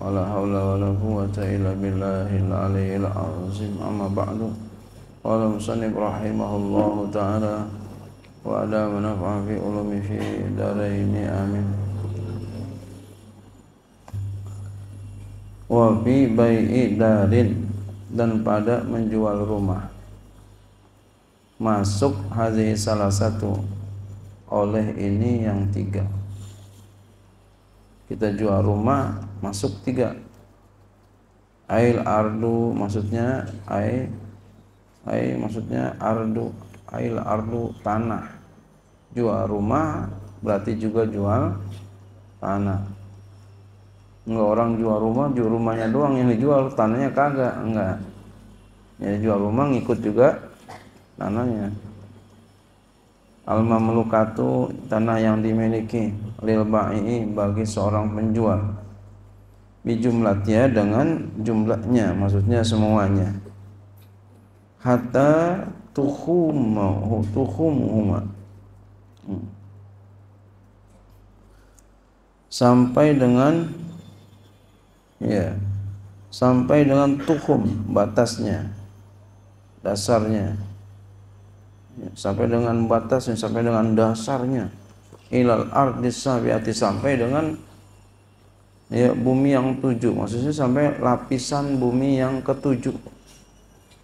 ولا حول ولا قوة إلا بالله العلي العظيم أما بعد قال المصنف رحمه الله تعالى وعلى من نفع في علوم في دارين آمين wafi bai'i darin dan pada menjual rumah masuk hadis salah satu oleh ini yang tiga kita jual rumah masuk tiga ail ardu maksudnya air air maksudnya ardu ail ardu tanah jual rumah berarti juga jual tanah enggak orang jual rumah jual rumahnya doang yang dijual tanahnya kagak enggak ya jual rumah ngikut juga tanahnya alma melukatu tanah yang dimiliki lil bagi seorang penjual bijumlatnya dengan jumlahnya maksudnya semuanya hatta tuhumuhu tuhumuhuma hmm. sampai dengan ya sampai dengan tuhum batasnya dasarnya ya, sampai dengan batasnya sampai dengan dasarnya ilal ardis sampai dengan ya bumi yang tujuh maksudnya sampai lapisan bumi yang ketujuh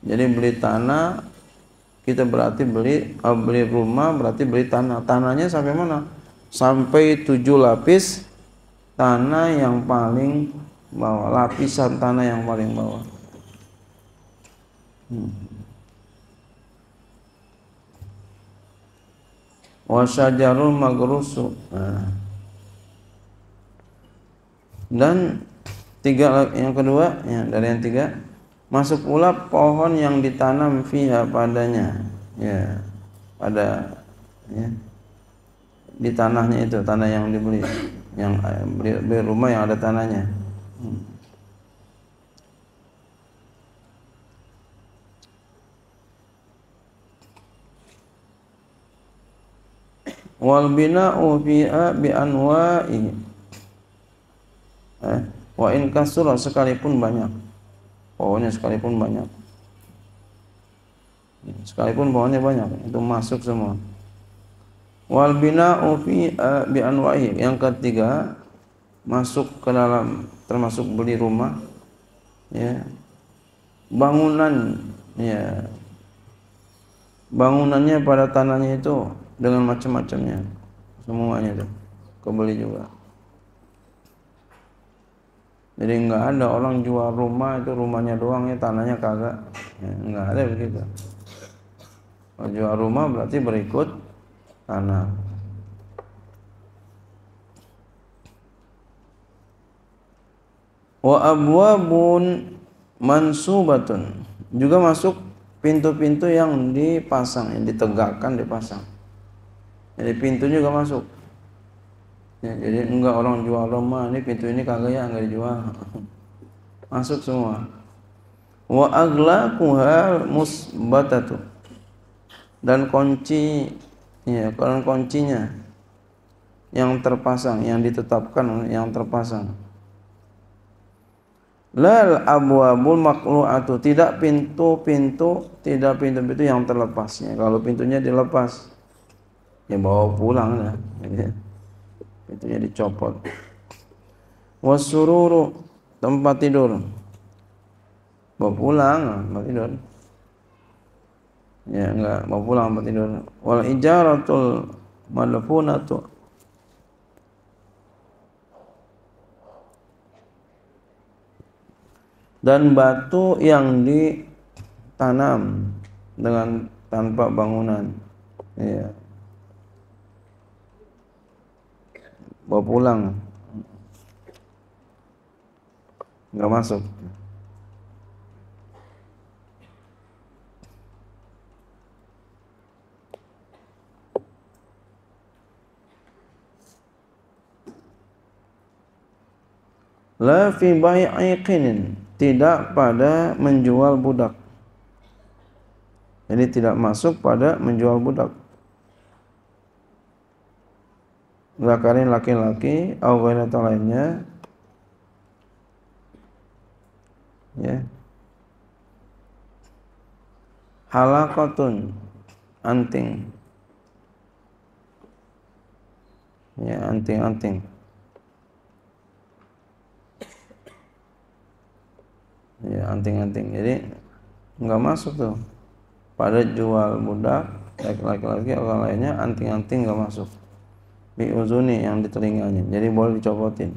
jadi beli tanah kita berarti beli uh, beli rumah berarti beli tanah tanahnya sampai mana sampai tujuh lapis tanah yang paling bawah lapisan tanah yang paling bawah hmm. wasajarul magrusu nah dan tiga yang kedua ya dari yang tiga masuk pula pohon yang ditanam fiha padanya ya pada ya di tanahnya itu tanah yang dibeli yang beli beli rumah yang ada tanahnya hmm. wal bina'u fiha bi eh, wa in kasura sekalipun banyak pohonnya sekalipun banyak ya, sekalipun pohonnya banyak itu masuk semua wal bina'u fi eh, bi anwa'i yang ketiga masuk ke dalam termasuk beli rumah ya bangunan ya bangunannya pada tanahnya itu dengan macam-macamnya semuanya itu kebeli juga jadi nggak ada orang jual rumah itu rumahnya doang ya tanahnya kagak ya, nggak ada begitu kalau jual rumah berarti berikut tanah wa abwabun mansubatun juga masuk pintu-pintu yang dipasang yang ditegakkan dipasang jadi pintunya juga masuk ya, jadi enggak orang jual rumah ini pintu ini kagak ya enggak dijual masuk semua wa aglaquha musbatatu dan kunci ya kalau kuncinya yang terpasang yang ditetapkan yang terpasang lal abwabul makluatu tidak pintu-pintu tidak pintu-pintu yang terlepasnya kalau pintunya dilepas ya bawa pulang lah ya pintunya dicopot wasururu tempat tidur mau pulang tempat tidur ya enggak mau pulang tempat tidur wal ijaratul malfunatu dan batu yang ditanam dengan tanpa bangunan ya bawa pulang enggak masuk la fi bai'iqin tidak pada menjual budak ini tidak masuk pada menjual budak zakarin laki-laki awalnya atau lainnya ya halakotun anting ya anting-anting ya anting-anting jadi nggak masuk tuh pada jual budak laki-laki orang lainnya anting-anting nggak masuk biuzuni yang di telinganya jadi boleh dicopotin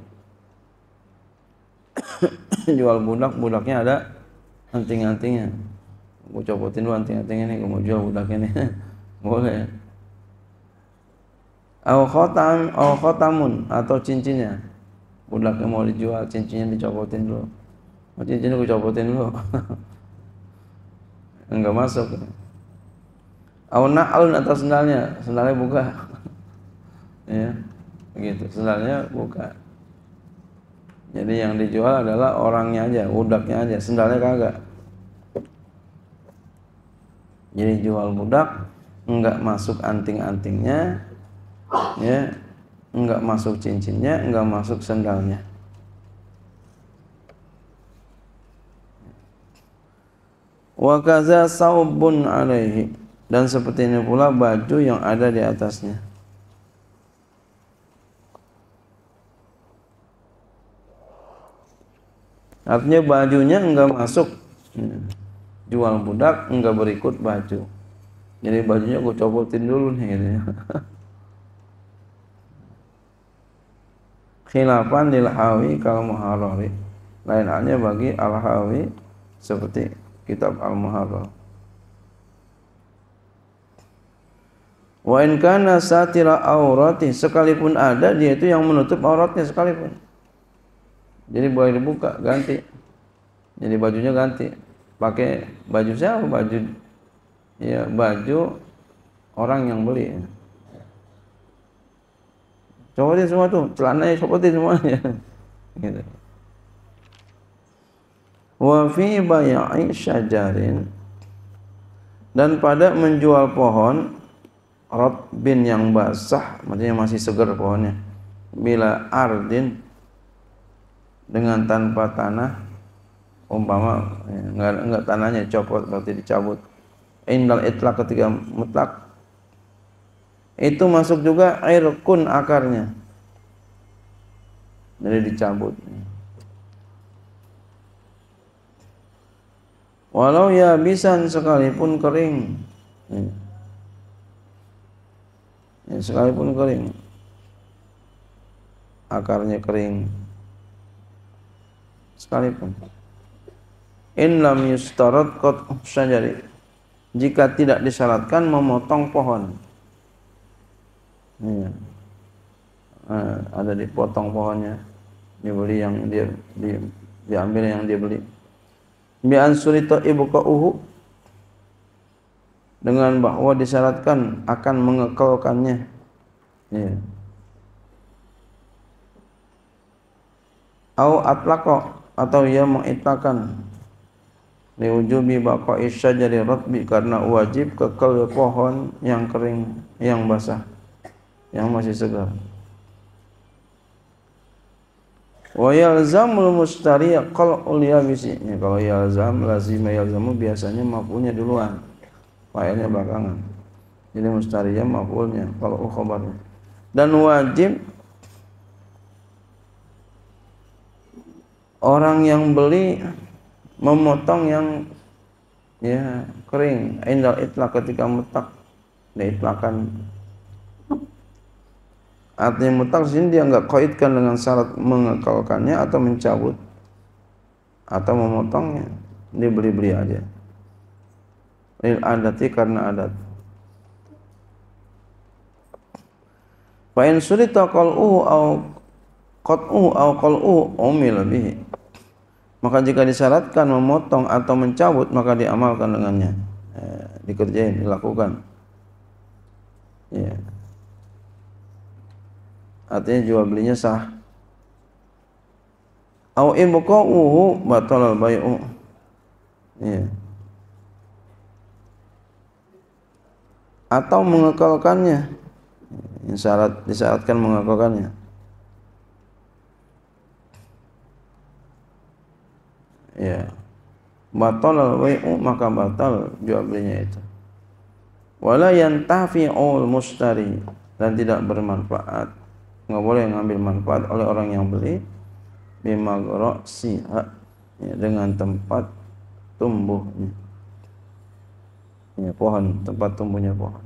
jual budak budaknya ada anting-antingnya gue copotin dulu anting-antingnya nih gue mau jual budaknya nih boleh au khotam au khotamun atau cincinnya budaknya mau dijual cincinnya dicopotin dulu mau cincinnya gue copotin dulu enggak masuk au na'alun atau sendalnya sendalnya buka ya begitu sendalnya buka jadi yang dijual adalah orangnya aja budaknya aja sendalnya kagak jadi jual budak nggak masuk anting-antingnya ya nggak masuk cincinnya nggak masuk sendalnya wa kaza saubun alaihi dan seperti ini pula baju yang ada di atasnya artinya bajunya enggak masuk hmm. jual budak enggak berikut baju jadi bajunya gue copotin dulu nih gitu ya. khilafan lil hawi kalau muharrari lain halnya bagi al seperti kitab al muharrar wa in kana satira aurati sekalipun ada dia itu yang menutup auratnya sekalipun jadi boleh dibuka, ganti. Jadi bajunya ganti. Pakai baju siapa? Baju ya baju orang yang beli. Copotin semua tuh, celananya copotin semuanya. gitu. Wa fi bay'i syajarin dan pada menjual pohon rot bin yang basah maksudnya masih segar pohonnya bila ardin dengan tanpa tanah umpama ya, enggak enggak tanahnya copot berarti dicabut indal itlak ketika mutlak itu masuk juga air kun akarnya jadi dicabut walau ya bisa sekalipun kering ya. Ya, sekalipun kering akarnya kering sekalipun. In lam yustarat kot syajari. Jika tidak disyaratkan memotong pohon. Iya. Eh, ada dipotong pohonnya. Dibeli yang dia, di, diambil yang dia beli. Bi ansurita uhu dengan bahwa disyaratkan akan mengekalkannya. Ya. Au atlaqo atau ia mengitakan liwujubi baqa isya jadi rotbi karena wajib kekal pohon yang kering yang basah yang masih segar wa yalzamul mustari qal ul yabisi ya, kalau yalzam lazim yalzamu biasanya mafulnya duluan fa'ilnya belakangan jadi mustari ya mafulnya kalau khabar dan wajib orang yang beli memotong yang ya kering indal itlak ketika mutak diitlakan artinya mutak sini dia nggak kaitkan dengan syarat mengekalkannya atau mencabut atau memotongnya Dia beli beli aja lil adati karena adat Fa'in suri qal'uhu au qat'uhu au qal'uhu umil bihi maka jika disyaratkan memotong atau mencabut maka diamalkan dengannya. Eh, dikerjain, dilakukan. Ya. Artinya jual belinya sah. Au in uhu batal al-bai'u. Ya. Atau mengekalkannya. Syarat disyaratkan mengekalkannya. batal lah, wa'u oh, maka batal jual belinya itu wala yantafi'ul mustari dan tidak bermanfaat enggak boleh mengambil manfaat oleh orang yang beli bimagra'siha ya, dengan tempat tumbuhnya ya, pohon tempat tumbuhnya pohon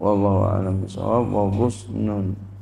wallahu a'lam bishawab wa busnun